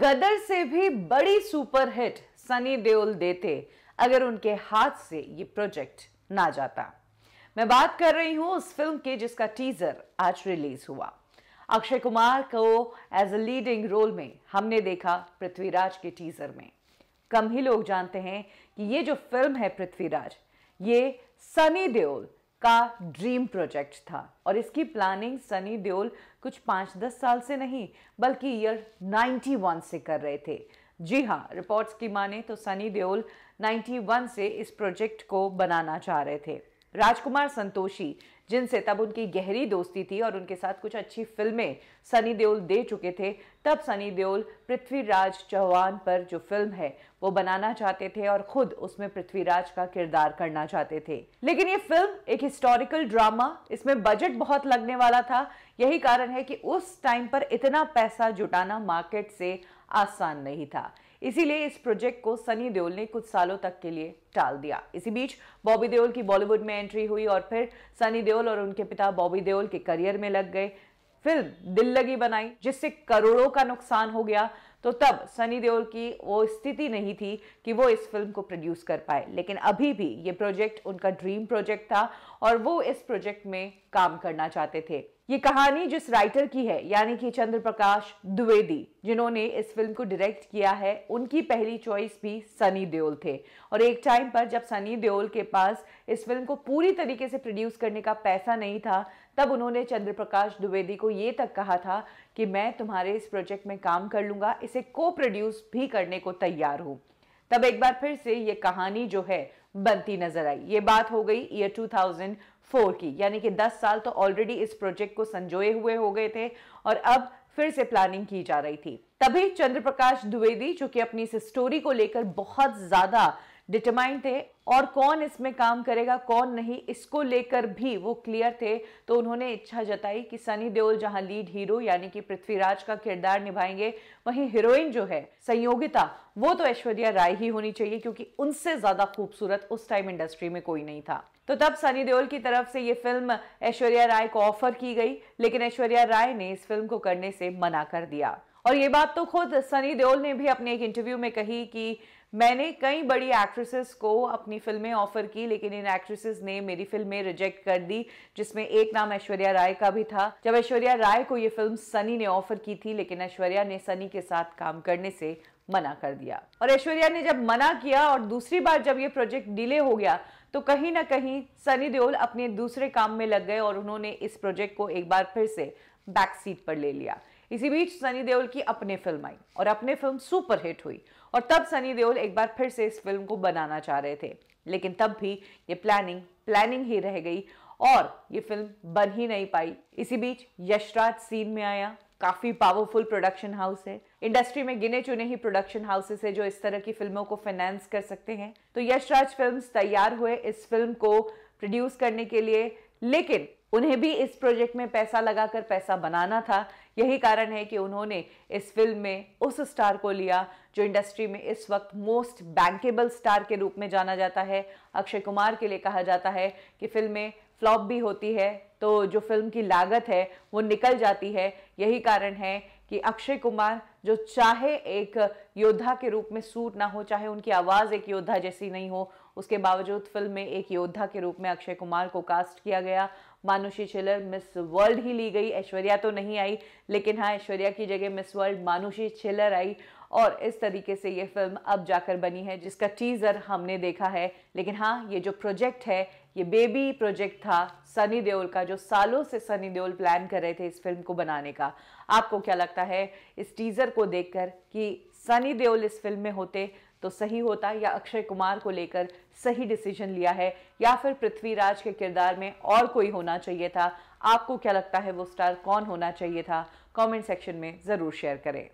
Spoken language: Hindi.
गदर से भी बड़ी सुपरहिट सनी देओल देते अगर उनके हाथ से ये प्रोजेक्ट ना जाता मैं बात कर रही हूं उस फिल्म की जिसका टीजर आज रिलीज हुआ अक्षय कुमार को एज अ लीडिंग रोल में हमने देखा पृथ्वीराज के टीजर में कम ही लोग जानते हैं कि ये जो फिल्म है पृथ्वीराज ये सनी देओल का ड्रीम प्रोजेक्ट था और इसकी प्लानिंग सनी देओल कुछ पाँच दस साल से नहीं बल्कि ईयर 91 से कर रहे थे जी हाँ रिपोर्ट्स की माने तो सनी देओल 91 से इस प्रोजेक्ट को बनाना चाह रहे थे राजकुमार संतोषी जिनसे तब उनकी गहरी दोस्ती थी और उनके साथ कुछ अच्छी फिल्में सनी देओल दे चुके थे तब सनी देओल पृथ्वीराज चौहान पर जो फिल्म है वो बनाना चाहते थे और खुद उसमें पृथ्वीराज का किरदार करना चाहते थे लेकिन ये फिल्म एक हिस्टोरिकल ड्रामा इसमें बजट बहुत लगने वाला था यही कारण है कि उस टाइम पर इतना पैसा जुटाना मार्केट से आसान नहीं था इसीलिए इस प्रोजेक्ट को सनी देओल ने कुछ सालों तक के लिए टाल दिया इसी बीच बॉबी देओल की बॉलीवुड में एंट्री हुई और फिर सनी देओल और उनके पिता बॉबी देओल के करियर में लग गए फिल्म दिल लगी बनाई जिससे करोड़ों का नुकसान हो गया तो तब सनी देओल की वो स्थिति नहीं थी कि वो इस फिल्म को प्रोड्यूस कर पाए लेकिन अभी भी ये प्रोजेक्ट उनका ड्रीम प्रोजेक्ट था और वो इस प्रोजेक्ट में काम करना चाहते थे ये कहानी जिस राइटर की है यानी कि चंद्र प्रकाश द्विवेदी जिन्होंने इस फिल्म को डायरेक्ट किया है उनकी पहली चॉइस भी सनी देओल थे और एक टाइम पर जब सनी देओल के पास इस फिल्म को पूरी तरीके से प्रोड्यूस करने का पैसा नहीं था तब उन्होंने चंद्र प्रकाश द्विवेदी को ये तक कहा था कि मैं तुम्हारे इस प्रोजेक्ट में काम कर लूँगा इसे को प्रोड्यूस भी करने को तैयार हूँ तब एक बार फिर से ये कहानी जो है बनती नजर आई ये बात हो गई ईयर 2004 की यानी कि 10 साल तो ऑलरेडी इस प्रोजेक्ट को संजोए हुए हो गए थे और अब फिर से प्लानिंग की जा रही थी तभी चंद्रप्रकाश द्विवेदी जो कि अपनी इस स्टोरी को लेकर बहुत ज्यादा डिटरमाइंड थे और कौन इसमें काम करेगा कौन नहीं इसको लेकर भी वो क्लियर थे तो उन्होंने इच्छा जताई कि सनी देओल जहां लीड हीरो यानी कि पृथ्वीराज का किरदार निभाएंगे वहीं हीरोइन जो है संयोगिता वो तो ऐश्वर्या राय ही होनी चाहिए क्योंकि उनसे ज्यादा खूबसूरत उस टाइम इंडस्ट्री में कोई नहीं था तो तब सनी देओल की तरफ से ये फिल्म ऐश्वर्या राय को ऑफर की गई लेकिन ऐश्वर्या राय ने इस फिल्म को करने से मना कर दिया और ये बात तो खुद सनी देओल ने भी अपने एक इंटरव्यू में कही कि मैंने कई बड़ी एक्ट्रेसेस को अपनी फिल्में ऑफर की लेकिन इन एक्ट्रेसेस ने मेरी फिल्में रिजेक्ट कर दी जिसमें एक नाम ऐश्वर्या राय का भी था जब ऐश्वर्या राय को ये फिल्म सनी ने ऑफर की थी लेकिन ऐश्वर्या ने सनी के साथ काम करने से मना कर दिया और ऐश्वर्या ने जब मना किया और दूसरी बार जब ये प्रोजेक्ट डिले हो गया तो कहीं ना कहीं सनी देओल अपने दूसरे काम में लग गए और उन्होंने इस प्रोजेक्ट को एक बार फिर से बैक सीट पर ले लिया इसी बीच सनी देओल की अपने फिल्म आई और अपने फिल्म सुपरहिट हुई और तब सनी देओल एक बार फिर से इस फिल्म को बनाना चाह रहे थे लेकिन तब भी ये प्लानिंग प्लानिंग ही रह गई और ये फिल्म बन ही नहीं पाई इसी बीच यशराज सीन में आया काफ़ी पावरफुल प्रोडक्शन हाउस है इंडस्ट्री में गिने चुने ही प्रोडक्शन हाउसेस है जो इस तरह की फिल्मों को फाइनेंस कर सकते हैं तो यशराज फिल्म्स तैयार हुए इस फिल्म को प्रोड्यूस करने के लिए लेकिन उन्हें भी इस प्रोजेक्ट में पैसा लगाकर पैसा बनाना था यही कारण है कि उन्होंने इस फिल्म में उस स्टार को लिया जो इंडस्ट्री में इस वक्त मोस्ट बैंकेबल स्टार के रूप में जाना जाता है अक्षय कुमार के लिए कहा जाता है कि फिल्में फ्लॉप भी होती है तो जो फिल्म की लागत है वो निकल जाती है यही कारण है कि अक्षय कुमार जो चाहे एक योद्धा के रूप में सूट ना हो चाहे उनकी आवाज़ एक योद्धा जैसी नहीं हो उसके बावजूद फिल्म में एक योद्धा के रूप में अक्षय कुमार को कास्ट किया गया मानुषी छिलर मिस वर्ल्ड ही ली गई ऐश्वर्या तो नहीं आई लेकिन हाँ ऐश्वर्या की जगह मिस वर्ल्ड मानुषी छिलर आई और इस तरीके से ये फिल्म अब जाकर बनी है जिसका टीज़र हमने देखा है लेकिन हाँ ये जो प्रोजेक्ट है ये बेबी प्रोजेक्ट था सनी देओल का जो सालों से सनी देओल प्लान कर रहे थे इस फिल्म को बनाने का आपको क्या लगता है इस टीज़र को देखकर कि सनी देओल इस फिल्म में होते तो सही होता या अक्षय कुमार को लेकर सही डिसीजन लिया है या फिर पृथ्वीराज के किरदार में और कोई होना चाहिए था आपको क्या लगता है वो स्टार कौन होना चाहिए था कमेंट सेक्शन में ज़रूर शेयर करें